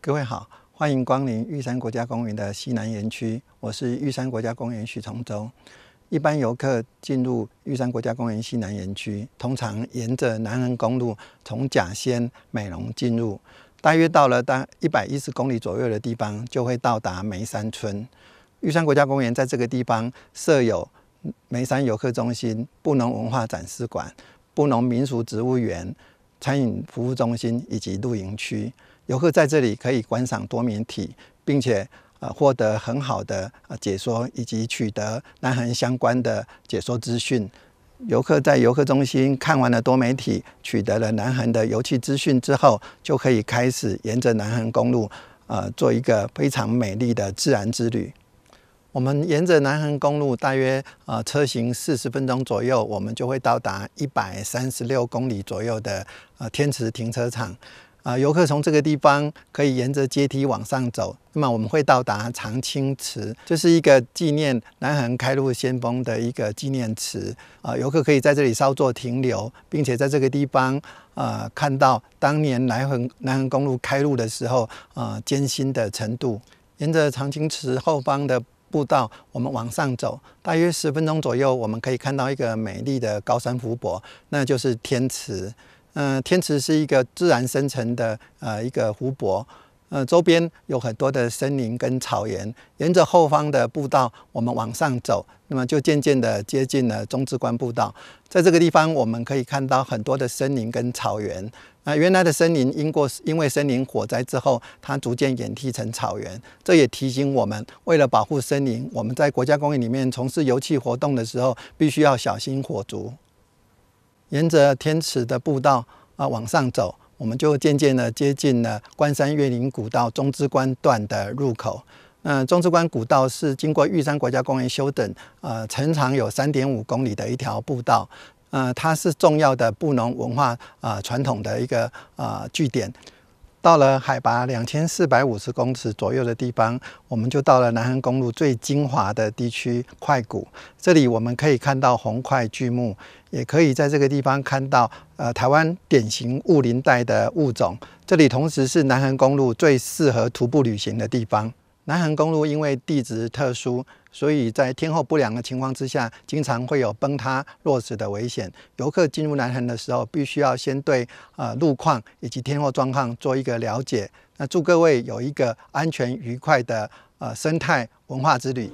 各位好，欢迎光临玉山国家公园的西南园区。我是玉山国家公园许崇洲。一般游客进入玉山国家公园西南园区，通常沿着南横公路从甲仙美容进入。大约到了当一百一十公里左右的地方，就会到达梅山村。玉山国家公园在这个地方设有梅山游客中心、布农文化展示馆、布农民俗植物园、餐饮服务中心以及露营区。游客在这里可以观赏多媒体，并且呃获得很好的呃解说，以及取得南痕相关的解说资讯。游客在游客中心看完了多媒体，取得了南横的油气资讯之后，就可以开始沿着南横公路，呃，做一个非常美丽的自然之旅。我们沿着南横公路，大约呃车行四十分钟左右，我们就会到达一百三十六公里左右的呃天池停车场。啊，游客从这个地方可以沿着阶梯往上走，那么我们会到达长青池，这是一个纪念南横开路先锋的一个纪念池。啊，游客可以在这里稍作停留，并且在这个地方，呃，看到当年南横南横公路开路的时候，呃，艰辛的程度。沿着长青池后方的步道，我们往上走，大约十分钟左右，我们可以看到一个美丽的高山湖泊，那就是天池。嗯，天池是一个自然生成的呃一个湖泊，呃，周边有很多的森林跟草原。沿着后方的步道，我们往上走，那么就渐渐的接近了中之关步道。在这个地方，我们可以看到很多的森林跟草原。那原来的森林因过因为森林火灾之后，它逐渐演替成草原。这也提醒我们，为了保护森林，我们在国家公园里面从事油气活动的时候，必须要小心火烛。沿着天池的步道啊，往上走，我们就渐渐的接近了关山月林古道中之关段的入口。嗯，中之关古道是经过玉山国家公园修整，呃，全长有三点五公里的一条步道。呃，它是重要的布农文化啊传统的一个啊据点。到了海拔两千四百五十公尺左右的地方，我们就到了南横公路最精华的地区——快谷。这里我们可以看到红块巨木，也可以在这个地方看到呃台湾典型雾林带的物种。这里同时是南横公路最适合徒步旅行的地方。南横公路因为地质特殊，所以在天候不良的情况之下，经常会有崩塌落石的危险。游客进入南横的时候，必须要先对呃路况以及天候状况做一个了解。那祝各位有一个安全愉快的呃生态文化之旅。